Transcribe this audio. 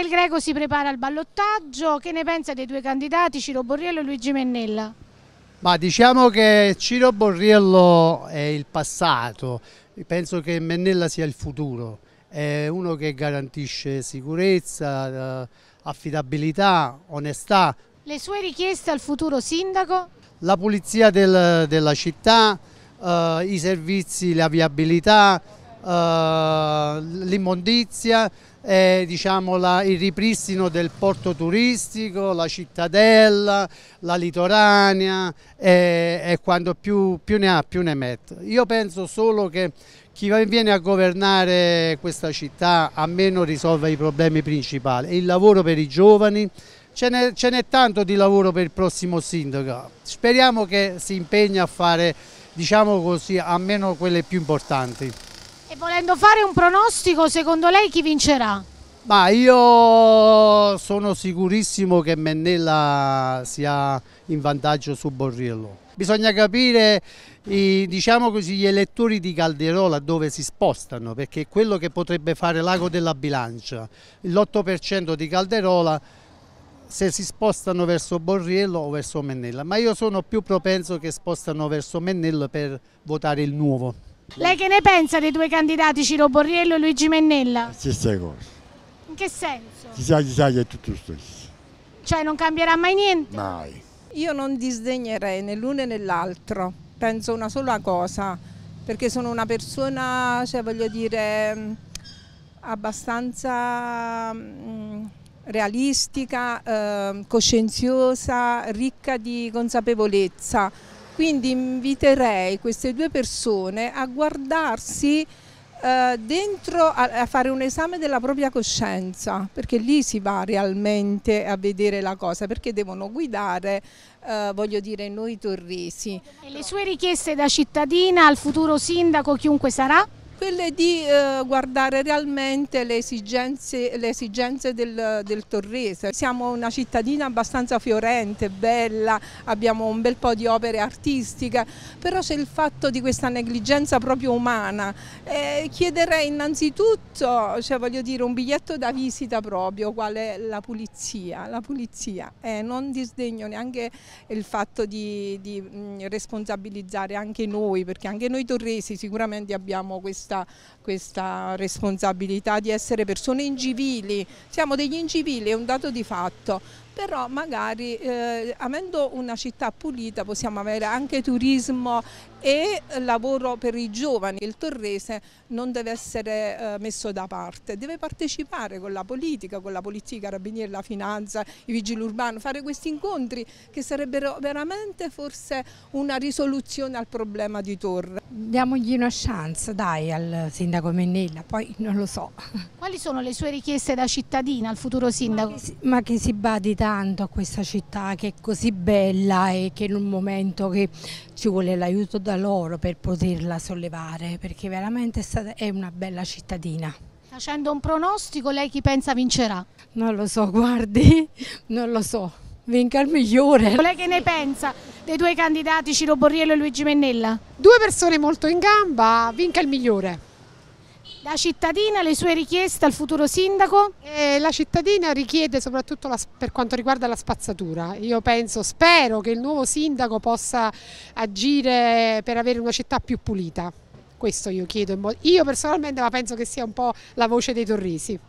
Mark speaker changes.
Speaker 1: del Greco si prepara al ballottaggio, che ne pensa dei due candidati Ciro Borriello e Luigi Mennella?
Speaker 2: Ma diciamo che Ciro Borriello è il passato, penso che Mennella sia il futuro, è uno che garantisce sicurezza, eh, affidabilità, onestà.
Speaker 1: Le sue richieste al futuro sindaco?
Speaker 2: La pulizia del, della città, eh, i servizi, la viabilità, eh, l'immondizia, eh, diciamo, il ripristino del porto turistico, la cittadella, la litoranea eh, e quando più, più, ne ha più ne mette. Io penso solo che chi viene a governare questa città a meno risolve i problemi principali, il lavoro per i giovani, ce n'è tanto di lavoro per il prossimo sindaco, speriamo che si impegni a fare diciamo così, almeno quelle più importanti.
Speaker 1: E volendo fare un pronostico, secondo lei chi vincerà?
Speaker 2: Ma io sono sicurissimo che Mennella sia in vantaggio su Borriello. Bisogna capire i, diciamo così, gli elettori di Calderola dove si spostano, perché è quello che potrebbe fare l'ago della bilancia. L'8% di Calderola se si spostano verso Borriello o verso Mennella, ma io sono più propenso che spostano verso Mennello per votare il nuovo.
Speaker 1: Lei che ne pensa dei due candidati Ciro Borriello e Luigi Mennella?
Speaker 2: Stessa cosa. In che senso? Si sa, si sa che è tutto stesso.
Speaker 3: Cioè non cambierà mai niente? Mai. Io non disdegnerei né l'uno né l'altro, penso una sola cosa, perché sono una persona, cioè voglio dire, mm, abbastanza mm, realistica, eh, coscienziosa, ricca di consapevolezza. Quindi inviterei queste due persone a guardarsi eh, dentro a, a fare un esame della propria coscienza, perché lì si va realmente a vedere la cosa, perché devono guidare eh, voglio dire, noi torresi. E le sue richieste da cittadina al futuro sindaco, chiunque sarà? quelle di eh, guardare realmente le esigenze, le esigenze del, del, Torrese. Siamo una cittadina abbastanza fiorente, bella, abbiamo un bel po' di opere artistiche, però c'è il fatto di questa negligenza proprio umana. Eh, chiederei innanzitutto, cioè, voglio dire, un biglietto da visita proprio, qual è la pulizia. La pulizia, eh, non disdegno neanche il fatto di, di mh, responsabilizzare anche noi, perché anche noi torresi sicuramente abbiamo questo questa, questa responsabilità di essere persone incivili, siamo degli incivili, è un dato di fatto, però magari eh, avendo una città pulita possiamo avere anche turismo e lavoro per i giovani. Il torrese non deve essere eh, messo da parte, deve partecipare con la politica, con la polizia, i carabinieri, la finanza, i vigili urbani, fare questi incontri che sarebbero veramente forse una risoluzione al problema di Torre. Diamogli una chance, dai, al sindaco Mennella, poi non lo so. Quali sono le sue richieste da
Speaker 1: cittadina al futuro sindaco? Ma che ma che si badi tanto a questa città che è così bella e che in un momento che ci vuole l'aiuto da loro per poterla sollevare perché veramente è, stata, è una bella cittadina. Facendo un pronostico, lei chi pensa vincerà? Non lo so, guardi, non lo so. Vinca il migliore. Lei che ne pensa dei due candidati Ciro Borriello e Luigi Mennella? Due persone molto in gamba, vinca il migliore. La cittadina, le sue richieste al futuro sindaco? Eh, la cittadina richiede soprattutto la, per quanto riguarda la spazzatura. Io penso, spero che il nuovo sindaco possa agire per avere una città più pulita. Questo io chiedo, io personalmente ma penso che sia un po' la voce dei torrisi.